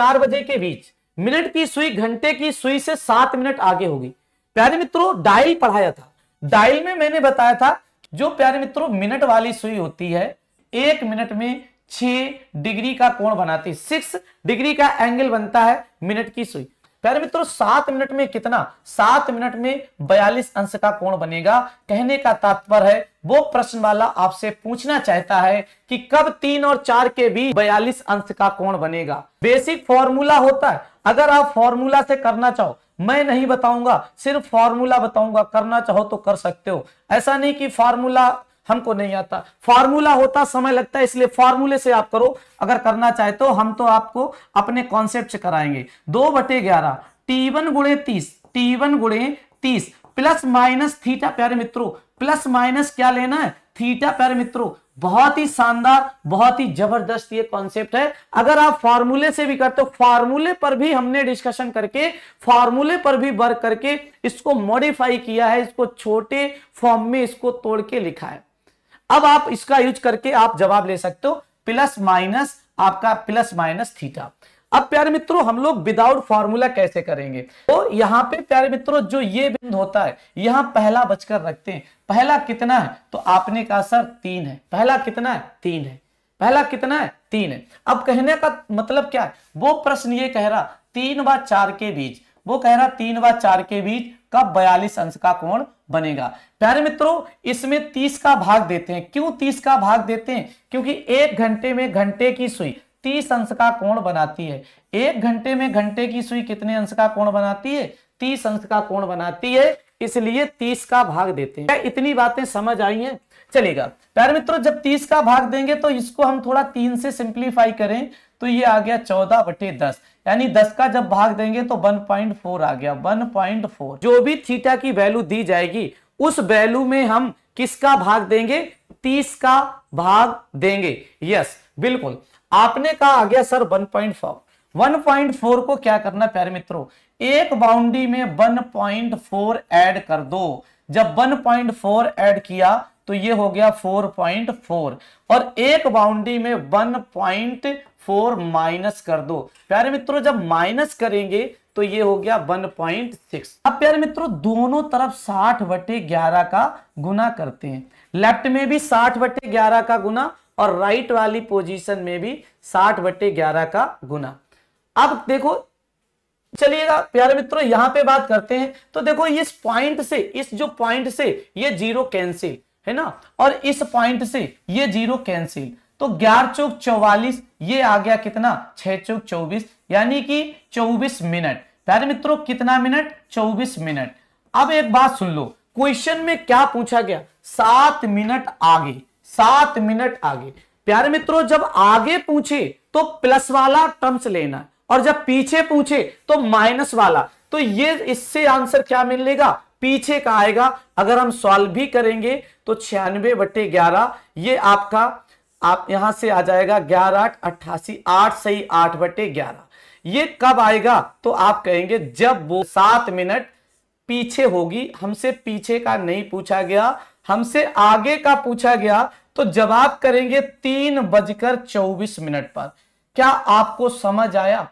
चार बजे के बीच मिनट की सुई घंटे की सुई से सात मिनट आगे होगी प्यारे मित्रों डायल पढ़ाया था डायल में मैंने बताया था जो प्यारे मित्रों मिनट वाली सुई होती है एक मिनट में छह डिग्री का कोण बनाती है सिक्स डिग्री का एंगल बनता है मिनट की सुई प्यारे मित्रों सात मिनट में कितना सात मिनट में बयालीस अंश का कोण बनेगा कहने का तात्पर्य है वो प्रश्न वाला आपसे पूछना चाहता है कि कब तीन और चार के बीच बयालीस अंश का कोण बनेगा बेसिक फॉर्मूला होता है अगर आप फॉर्मूला से करना चाहो मैं नहीं बताऊंगा सिर्फ फॉर्मूला बताऊंगा करना चाहो तो कर सकते हो ऐसा नहीं कि फॉर्मूला हमको नहीं आता फॉर्मूला होता समय लगता है इसलिए फार्मूले से आप करो अगर करना चाहे तो हम तो आपको अपने कॉन्सेप्ट से कराएंगे दो बटे ग्यारह टी वन गुणे तीस टी वन गुणे तीस प्लस माइनस थीटा प्यारे मित्रों प्लस माइनस क्या लेना है थीटा प्यारे मित्रों बहुत ही शानदार बहुत ही जबरदस्त ये कॉन्सेप्ट है अगर आप फार्मूले से भी करते हो फार्मूले पर भी हमने डिस्कशन करके फार्मूले पर भी वर्क करके इसको मॉडिफाई किया है इसको छोटे फॉर्म में इसको तोड़ के लिखा है अब आप इसका यूज करके आप जवाब ले सकते हो प्लस माइनस आपका प्लस माइनस थीटा अब प्यारे मित्रों हम लोग विदाउट फॉर्मूला कैसे करेंगे तो यहां पे प्यारे मित्रों जो ये बिंदु होता है यहां पहला बचकर रखते हैं पहला कितना है तो आपने कहा सर तीन है पहला कितना है तीन है पहला कितना है तीन है अब कहने का मतलब क्या है वो प्रश्न ये कह रहा तीन व चार के बीच वो कह रहा तीन व चार के बीच कब बयालीस अंश का कोण बनेगा प्यारे मित्रों इसमें तीस का भाग देते हैं क्यों तीस का भाग देते हैं क्योंकि एक घंटे में घंटे की सुई तीस अंश का कोण बनाती है एक घंटे में घंटे की सुई कितने अंश का कोण बनाती है तीस अंश का कोण बनाती है इसलिए तीस का भाग देते हैं इतनी बातें समझ आई हैं चलेगा प्यार मित्रों जब तीस का भाग देंगे तो इसको हम थोड़ा तीन से सिंप्लीफाई करें तो ये आ गया चौदह बटे दस यानी दस का जब भाग देंगे तो वन पॉइंट फोर आ गया वन पॉइंट फोर जो भी थीटा की वैल्यू दी जाएगी उस वैल्यू में हम किसका भाग देंगे तीस का भाग देंगे यस बिल्कुल आपने कहा आ गया sir one point four one point four को क्या करना प्यारे मित्रों एक बाउंड्री में 1.4 एड कर दो जब 1.4 एड किया तो ये हो गया 4.4 और एक बाउंड्री में 1.4 माइनस कर दो प्यारे मित्रों जब माइनस करेंगे तो ये हो गया 1.6 अब प्यारे मित्रों दोनों तरफ 60 बटे ग्यारह का गुना करते हैं लेफ्ट में भी 60 बटे ग्यारह का गुना और राइट वाली पोजीशन में भी 60 बटे ग्यारह का गुना अब देखो चलिएगा प्यारे मित्रों यहां पे बात करते हैं तो देखो इस पॉइंट से इस जो पॉइंट से ये जीरो कैंसिल है ना और इस पॉइंट से ये जीरो कैंसिल तो ग्यारह चौक चौवालीस ये आ गया कितना छह चौक चौबीस यानी कि चौबीस मिनट प्यारे मित्रों कितना मिनट चौबीस मिनट अब एक बात सुन लो क्वेश्चन में क्या पूछा गया सात मिनट आगे सात मिनट आगे प्यारे मित्रों जब आगे पूछे तो प्लस वाला टर्म्स लेना और जब पीछे पूछे तो माइनस वाला तो ये इससे आंसर क्या मिलेगा पीछे का आएगा अगर हम सॉल्व भी करेंगे तो छियानवे बटे ग्यारह ये आपका आप यहां से आ जाएगा ग्यारह अट्ठासी आठ सही आठ बटे ग्यारह ये कब आएगा तो आप कहेंगे जब वो सात मिनट पीछे होगी हमसे पीछे का नहीं पूछा गया हमसे आगे का पूछा गया तो जवाब करेंगे तीन बजकर चौबीस मिनट पर क्या आपको समझ आया